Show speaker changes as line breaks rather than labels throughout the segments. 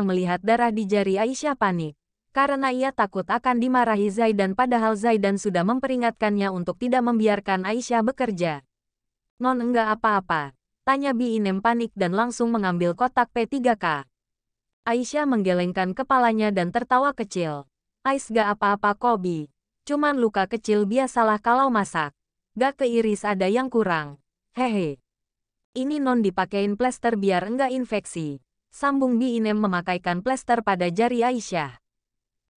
yang melihat darah di jari Aisyah panik. Karena ia takut akan dimarahi Zaidan padahal Zaidan sudah memperingatkannya untuk tidak membiarkan Aisyah bekerja. Non enggak apa-apa, tanya Biinem panik dan langsung mengambil kotak P3K. Aisyah menggelengkan kepalanya dan tertawa kecil. Ais gak apa-apa Kobi, cuman luka kecil biasalah kalau masak. Gak keiris ada yang kurang. Hehe. Ini non dipakein plester biar enggak infeksi sambung Bi Inem memakaikan plester pada jari Aisyah.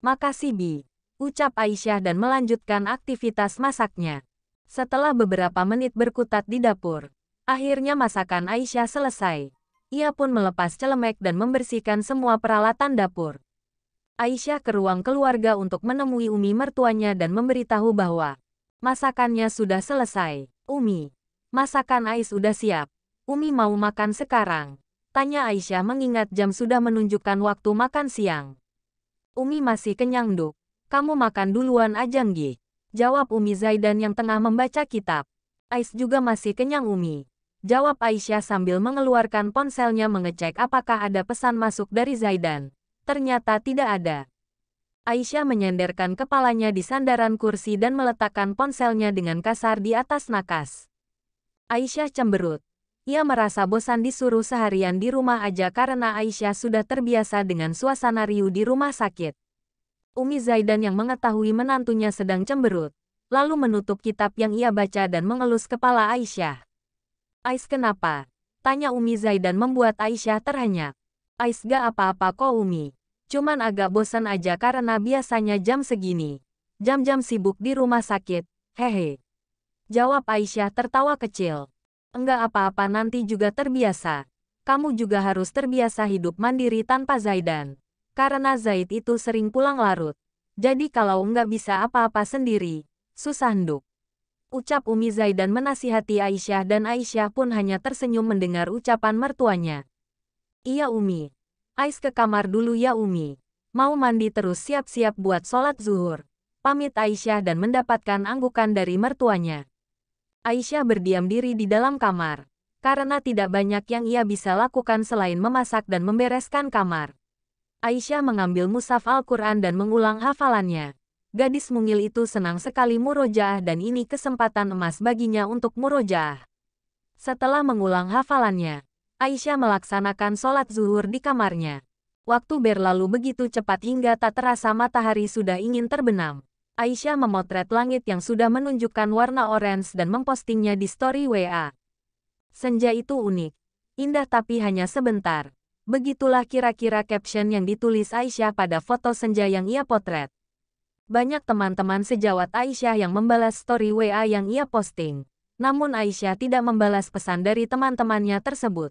Makasih Bi, ucap Aisyah dan melanjutkan aktivitas masaknya. Setelah beberapa menit berkutat di dapur, akhirnya masakan Aisyah selesai. Ia pun melepas celemek dan membersihkan semua peralatan dapur. Aisyah ke ruang keluarga untuk menemui Umi mertuanya dan memberitahu bahwa masakannya sudah selesai. Umi, masakan Ais sudah siap. Umi mau makan sekarang. Tanya Aisyah mengingat jam sudah menunjukkan waktu makan siang. Umi masih kenyang duk. Kamu makan duluan aja nggi. Jawab Umi Zaidan yang tengah membaca kitab. Ais juga masih kenyang Umi. Jawab Aisyah sambil mengeluarkan ponselnya mengecek apakah ada pesan masuk dari Zaidan. Ternyata tidak ada. Aisyah menyandarkan kepalanya di sandaran kursi dan meletakkan ponselnya dengan kasar di atas nakas. Aisyah cemberut. Ia merasa bosan disuruh seharian di rumah aja karena Aisyah sudah terbiasa dengan suasana riuh di rumah sakit. Umi Zaidan yang mengetahui menantunya sedang cemberut, lalu menutup kitab yang ia baca dan mengelus kepala Aisyah. Ais kenapa? Tanya Umi Zaidan membuat Aisyah terhenyak. Ais gak apa-apa kok Umi. Cuman agak bosan aja karena biasanya jam segini. Jam-jam sibuk di rumah sakit, hehe. Jawab Aisyah tertawa kecil enggak apa-apa nanti juga terbiasa. Kamu juga harus terbiasa hidup mandiri tanpa Zaidan. Karena Zaid itu sering pulang larut. Jadi kalau enggak bisa apa-apa sendiri, susah nduk. Ucap Umi Zaidan menasihati Aisyah dan Aisyah pun hanya tersenyum mendengar ucapan mertuanya. Iya Umi. Ais ke kamar dulu ya Umi. Mau mandi terus siap-siap buat sholat zuhur. Pamit Aisyah dan mendapatkan anggukan dari mertuanya. Aisyah berdiam diri di dalam kamar. Karena tidak banyak yang ia bisa lakukan selain memasak dan membereskan kamar. Aisyah mengambil musaf Al-Quran dan mengulang hafalannya. Gadis mungil itu senang sekali murojaah dan ini kesempatan emas baginya untuk murojaah. Setelah mengulang hafalannya, Aisyah melaksanakan sholat zuhur di kamarnya. Waktu berlalu begitu cepat hingga tak terasa matahari sudah ingin terbenam. Aisyah memotret langit yang sudah menunjukkan warna orange dan mempostingnya di story WA. Senja itu unik. Indah tapi hanya sebentar. Begitulah kira-kira caption yang ditulis Aisyah pada foto senja yang ia potret. Banyak teman-teman sejawat Aisyah yang membalas story WA yang ia posting. Namun Aisyah tidak membalas pesan dari teman-temannya tersebut.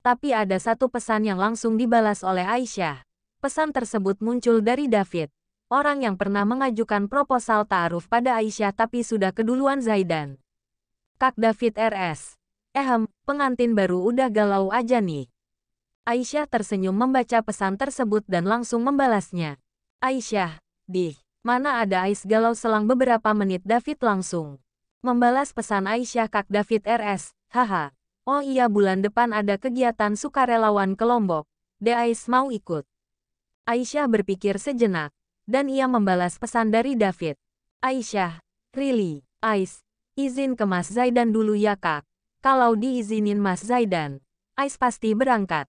Tapi ada satu pesan yang langsung dibalas oleh Aisyah. Pesan tersebut muncul dari David orang yang pernah mengajukan proposal ta'aruf pada Aisyah tapi sudah keduluan Zaidan. Kak David RS. Ehem, pengantin baru udah galau aja nih. Aisyah tersenyum membaca pesan tersebut dan langsung membalasnya. Aisyah, di mana ada Ais galau selang beberapa menit David langsung. Membalas pesan Aisyah Kak David RS, haha. Oh iya bulan depan ada kegiatan sukarelawan ke Lombok. De Ais mau ikut. Aisyah berpikir sejenak dan ia membalas pesan dari David. Aisyah, Rili, Ais, izin ke Mas Zaidan dulu ya kak. Kalau diizinin Mas Zaidan, Ais pasti berangkat.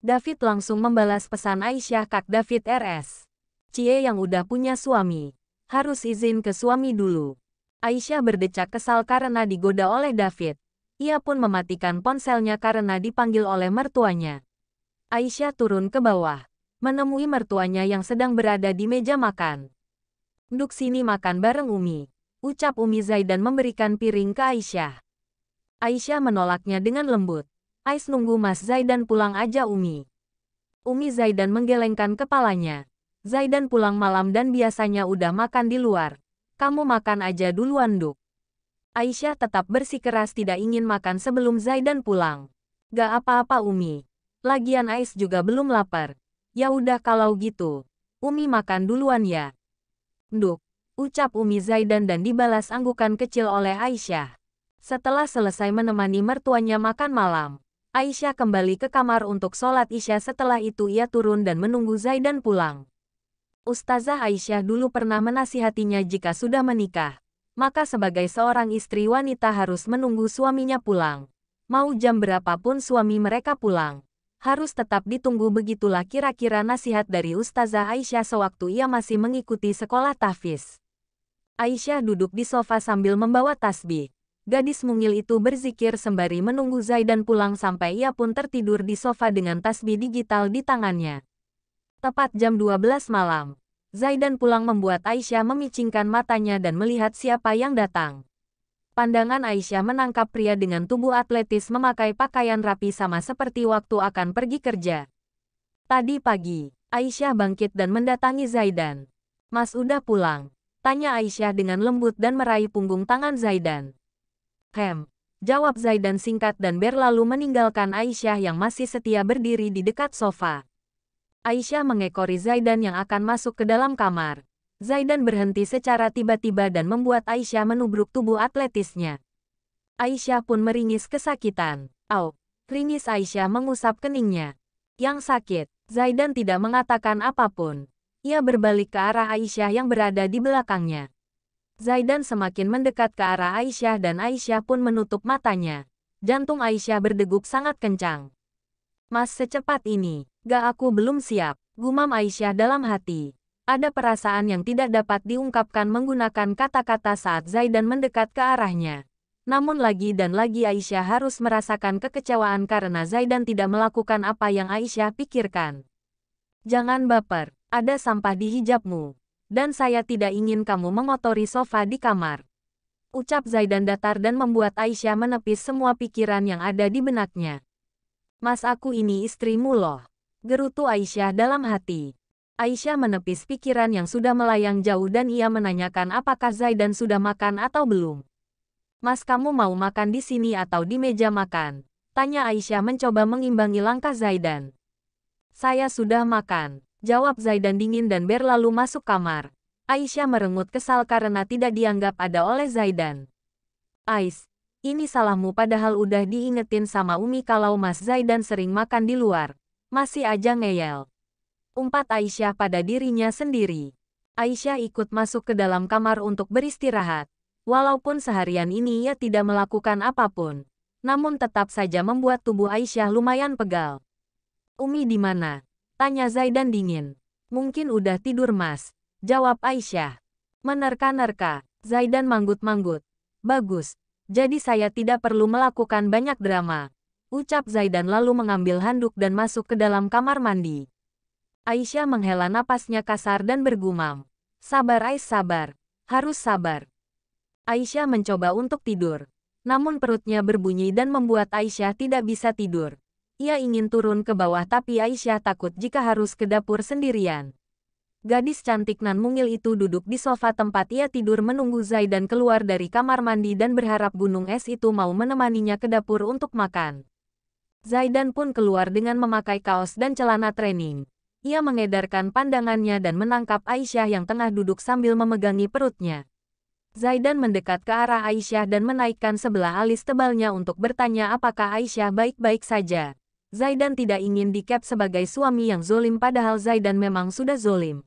David langsung membalas pesan Aisyah kak David RS. Cie yang udah punya suami, harus izin ke suami dulu. Aisyah berdecak kesal karena digoda oleh David. Ia pun mematikan ponselnya karena dipanggil oleh mertuanya. Aisyah turun ke bawah menemui mertuanya yang sedang berada di meja makan. Duk sini makan bareng Umi, ucap Umi Zaidan memberikan piring ke Aisyah. Aisyah menolaknya dengan lembut. Ais nunggu Mas Zaidan pulang aja Umi. Umi Zaidan menggelengkan kepalanya. Zaidan pulang malam dan biasanya udah makan di luar. Kamu makan aja duluan Duk. Aisyah tetap bersikeras tidak ingin makan sebelum Zaidan pulang. Gak apa-apa Umi. Lagian Ais juga belum lapar. Ya udah kalau gitu, Umi makan duluan ya. Nduk, ucap Umi Zaidan dan dibalas anggukan kecil oleh Aisyah. Setelah selesai menemani mertuanya makan malam, Aisyah kembali ke kamar untuk sholat Isya setelah itu ia turun dan menunggu Zaidan pulang. Ustazah Aisyah dulu pernah menasihatinya jika sudah menikah, maka sebagai seorang istri wanita harus menunggu suaminya pulang. Mau jam berapapun suami mereka pulang, harus tetap ditunggu begitulah kira-kira nasihat dari Ustazah Aisyah sewaktu ia masih mengikuti sekolah tafis. Aisyah duduk di sofa sambil membawa tasbih. Gadis mungil itu berzikir sembari menunggu Zaidan pulang sampai ia pun tertidur di sofa dengan tasbih digital di tangannya. Tepat jam 12 malam, Zaidan pulang membuat Aisyah memicingkan matanya dan melihat siapa yang datang. Pandangan Aisyah menangkap pria dengan tubuh atletis memakai pakaian rapi sama seperti waktu akan pergi kerja. Tadi pagi, Aisyah bangkit dan mendatangi Zaidan. Mas udah pulang, tanya Aisyah dengan lembut dan meraih punggung tangan Zaidan. Hem, jawab Zaidan singkat dan berlalu meninggalkan Aisyah yang masih setia berdiri di dekat sofa. Aisyah mengekori Zaidan yang akan masuk ke dalam kamar. Zaidan berhenti secara tiba-tiba dan membuat Aisyah menubruk tubuh atletisnya. Aisyah pun meringis kesakitan. Au, ringis Aisyah mengusap keningnya. Yang sakit, Zaidan tidak mengatakan apapun. Ia berbalik ke arah Aisyah yang berada di belakangnya. Zaidan semakin mendekat ke arah Aisyah dan Aisyah pun menutup matanya. Jantung Aisyah berdegup sangat kencang. Mas secepat ini, gak aku belum siap, gumam Aisyah dalam hati. Ada perasaan yang tidak dapat diungkapkan menggunakan kata-kata saat Zaidan mendekat ke arahnya. Namun lagi dan lagi Aisyah harus merasakan kekecewaan karena Zaidan tidak melakukan apa yang Aisyah pikirkan. Jangan baper, ada sampah di hijabmu. Dan saya tidak ingin kamu mengotori sofa di kamar. Ucap Zaidan datar dan membuat Aisyah menepis semua pikiran yang ada di benaknya. Mas aku ini istrimu loh. Gerutu Aisyah dalam hati. Aisyah menepis pikiran yang sudah melayang jauh dan ia menanyakan apakah Zaidan sudah makan atau belum. Mas kamu mau makan di sini atau di meja makan? Tanya Aisyah mencoba mengimbangi langkah Zaidan. Saya sudah makan. Jawab Zaidan dingin dan berlalu masuk kamar. Aisyah merengut kesal karena tidak dianggap ada oleh Zaidan. Ais, ini salahmu padahal udah diingetin sama Umi kalau Mas Zaidan sering makan di luar. Masih aja ngeyel. Umpat Aisyah pada dirinya sendiri. Aisyah ikut masuk ke dalam kamar untuk beristirahat. Walaupun seharian ini ia tidak melakukan apapun, namun tetap saja membuat tubuh Aisyah lumayan pegal. Umi di mana? Tanya Zaidan dingin. Mungkin udah tidur mas, jawab Aisyah. Menerka-nerka, Zaidan manggut-manggut. Bagus, jadi saya tidak perlu melakukan banyak drama. Ucap Zaidan lalu mengambil handuk dan masuk ke dalam kamar mandi. Aisyah menghela napasnya kasar dan bergumam. Sabar Ais sabar. Harus sabar. Aisyah mencoba untuk tidur. Namun perutnya berbunyi dan membuat Aisyah tidak bisa tidur. Ia ingin turun ke bawah tapi Aisyah takut jika harus ke dapur sendirian. Gadis cantik nan mungil itu duduk di sofa tempat ia tidur menunggu Zaidan keluar dari kamar mandi dan berharap gunung es itu mau menemaninya ke dapur untuk makan. Zaidan pun keluar dengan memakai kaos dan celana training. Ia mengedarkan pandangannya dan menangkap Aisyah yang tengah duduk sambil memegangi perutnya. Zaidan mendekat ke arah Aisyah dan menaikkan sebelah alis tebalnya untuk bertanya apakah Aisyah baik-baik saja. Zaidan tidak ingin dikep sebagai suami yang zolim padahal Zaidan memang sudah zolim.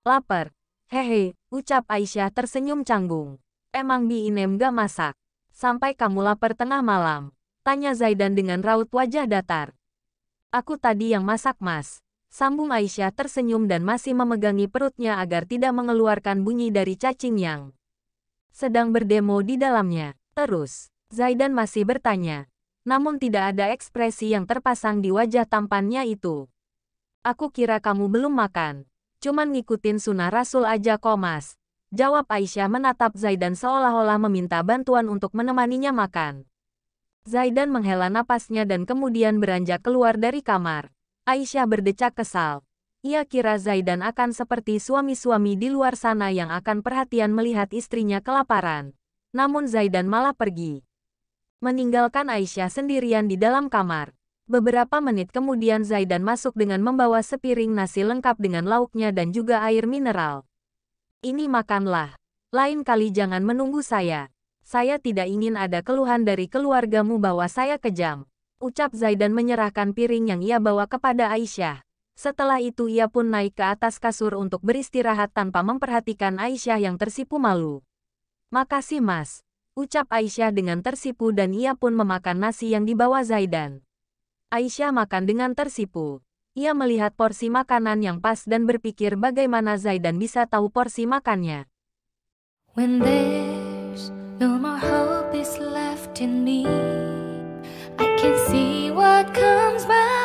Laper, Hehe, ucap Aisyah tersenyum canggung. Emang Biinem gak masak? Sampai kamu lapar tengah malam. Tanya Zaidan dengan raut wajah datar. Aku tadi yang masak mas. Sambung Aisyah tersenyum dan masih memegangi perutnya agar tidak mengeluarkan bunyi dari cacing yang sedang berdemo di dalamnya. Terus, Zaidan masih bertanya. Namun tidak ada ekspresi yang terpasang di wajah tampannya itu. Aku kira kamu belum makan. Cuman ngikutin sunnah Rasul aja kok mas. Jawab Aisyah menatap Zaidan seolah-olah meminta bantuan untuk menemaninya makan. Zaidan menghela napasnya dan kemudian beranjak keluar dari kamar. Aisyah berdecak kesal. Ia kira Zaidan akan seperti suami-suami di luar sana yang akan perhatian melihat istrinya kelaparan. Namun Zaidan malah pergi. Meninggalkan Aisyah sendirian di dalam kamar. Beberapa menit kemudian Zaidan masuk dengan membawa sepiring nasi lengkap dengan lauknya dan juga air mineral. Ini makanlah. Lain kali jangan menunggu saya. Saya tidak ingin ada keluhan dari keluargamu bahwa saya kejam. Ucap Zaidan menyerahkan piring yang ia bawa kepada Aisyah. Setelah itu ia pun naik ke atas kasur untuk beristirahat tanpa memperhatikan Aisyah yang tersipu malu. Makasih mas, ucap Aisyah dengan tersipu dan ia pun memakan nasi yang dibawa Zaidan. Aisyah makan dengan tersipu. Ia melihat porsi makanan yang pas dan berpikir bagaimana Zaidan bisa tahu porsi makannya. When there's no more hope is left in me can see what comes my way.